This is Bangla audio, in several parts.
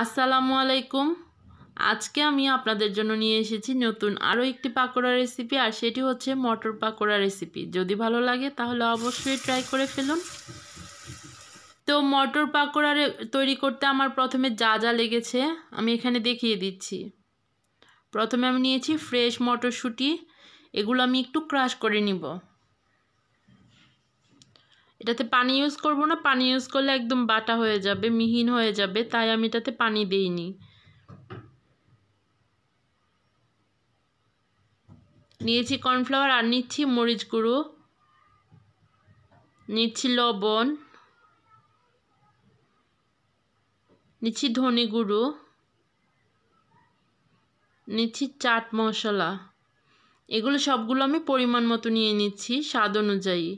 আসসালামু আলাইকুম আজকে আমি আপনাদের জন্য নিয়ে এসেছি নতুন আরও একটি পাকোড়া রেসিপি আর সেটি হচ্ছে মটর পাকোড়া রেসিপি যদি ভালো লাগে তাহলে অবশ্যই ট্রাই করে ফেলুন তো মটর পাকোড়া তৈরি করতে আমার প্রথমে যা যা লেগেছে আমি এখানে দেখিয়ে দিচ্ছি প্রথমে আমি নিয়েছি ফ্রেশ মটরশুঁটি এগুলো আমি একটু ক্রাশ করে নিব এটাতে পানি ইউজ করব না পানি ইউজ করলে একদম বাটা হয়ে যাবে মিহিন হয়ে যাবে তাই আমি এটাতে পানি দিইনি নিয়েছি কর্নফ্লাওয়ার আর নিচ্ছি মরিচ গুঁড়ো নিচ্ছি লবণ নিচ্ছি ধনে গুঁড়ো নিচ্ছি চাট মশলা এগুলো সবগুলো আমি পরিমাণ মতো নিয়ে নিচ্ছি স্বাদ অনুযায়ী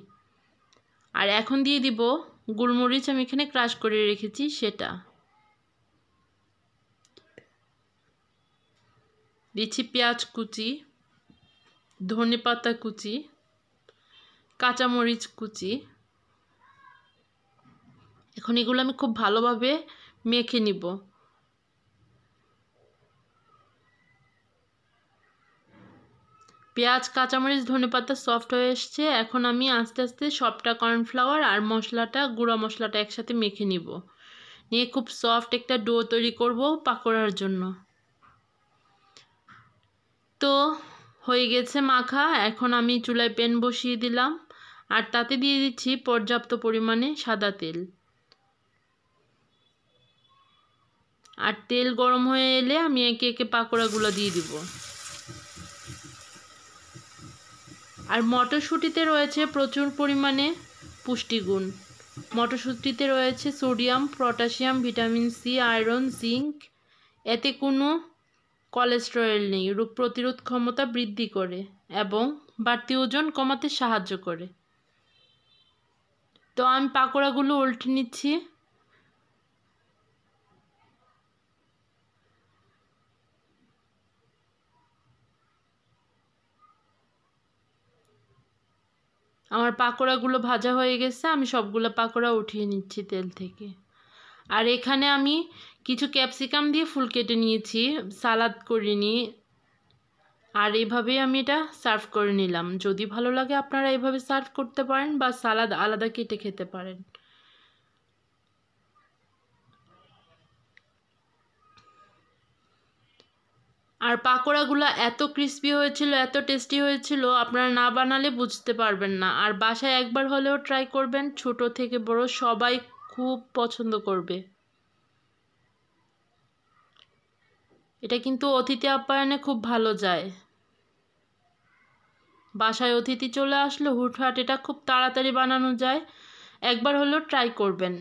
আর এখন দিয়ে দিব গোলমরিচ আমি এখানে ক্রাশ করে রেখেছি সেটা দিচ্ছি পেঁয়াজ কুচি ধনে পাতা কুচি কাঁচামরিচ কুচি এখন এগুলো আমি খুব ভালোভাবে মেখে নিব পেঁয়াজ কাঁচামরিচ ধনেপাতা সফট হয়ে এসছে এখন আমি আস্তে আস্তে সবটা কর্নফ্লাওয়ার আর মশলাটা গুঁড়া মশলাটা একসাথে মেখে নিব নিয়ে খুব সফট একটা ডো তৈরি করব পাকোড়ার জন্য তো হয়ে গেছে মাখা এখন আমি চুলায় পেন বসিয়ে দিলাম আর তাতে দিয়ে দিচ্ছি পর্যাপ্ত পরিমাণে সাদা তেল আর তেল গরম হয়ে এলে আমি একে একে পাকোড়াগুলো দিয়ে দিব আর মটরশুঁটিতে রয়েছে প্রচুর পরিমাণে পুষ্টিগুণ মটরশুঁটিতে রয়েছে sodium potassium vitamin C iron zinc এতে কোনো কোলেস্টেরল নেই রোগ প্রতিরোধ ক্ষমতা বৃদ্ধি করে এবং বাড়তি ওজন কমাতে সাহায্য করে তো আমি পাকোড়াগুলো উল্টে নিচ্ছি আমার পাকোড়াগুলো ভাজা হয়ে গেছে আমি সবগুলো পাকোড়া উঠিয়ে নিচ্ছি তেল থেকে আর এখানে আমি কিছু ক্যাপসিকাম দিয়ে ফুল কেটে নিয়েছি সালাদ করে নিই আর এভাবেই আমি এটা সার্ভ করে নিলাম যদি ভালো লাগে আপনারা এভাবে সার্ভ করতে পারেন বা সালাদ আলাদা কেটে খেতে পারেন আর পাকোড়াগুলো এত ক্রিস্পি হয়েছিল এত টেস্টি হয়েছিল আপনারা না বানালে বুঝতে পারবেন না আর বাসায় একবার হলেও ট্রাই করবেন ছোট থেকে বড় সবাই খুব পছন্দ করবে এটা কিন্তু অতিথি আপ্যায়নে খুব ভালো যায় বাসায় অতিথি চলে আসলে হুটহাট এটা খুব তাড়াতাড়ি বানানো যায় একবার হলেও ট্রাই করবেন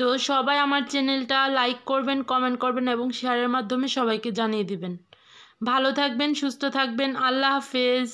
তো সবাই আমার চ্যানেলটা লাইক করবেন কমেন্ট করবেন এবং শেয়ারের মাধ্যমে সবাইকে জানিয়ে দিবেন ভালো থাকবেন সুস্থ থাকবেন আল্লাহ হাফেজ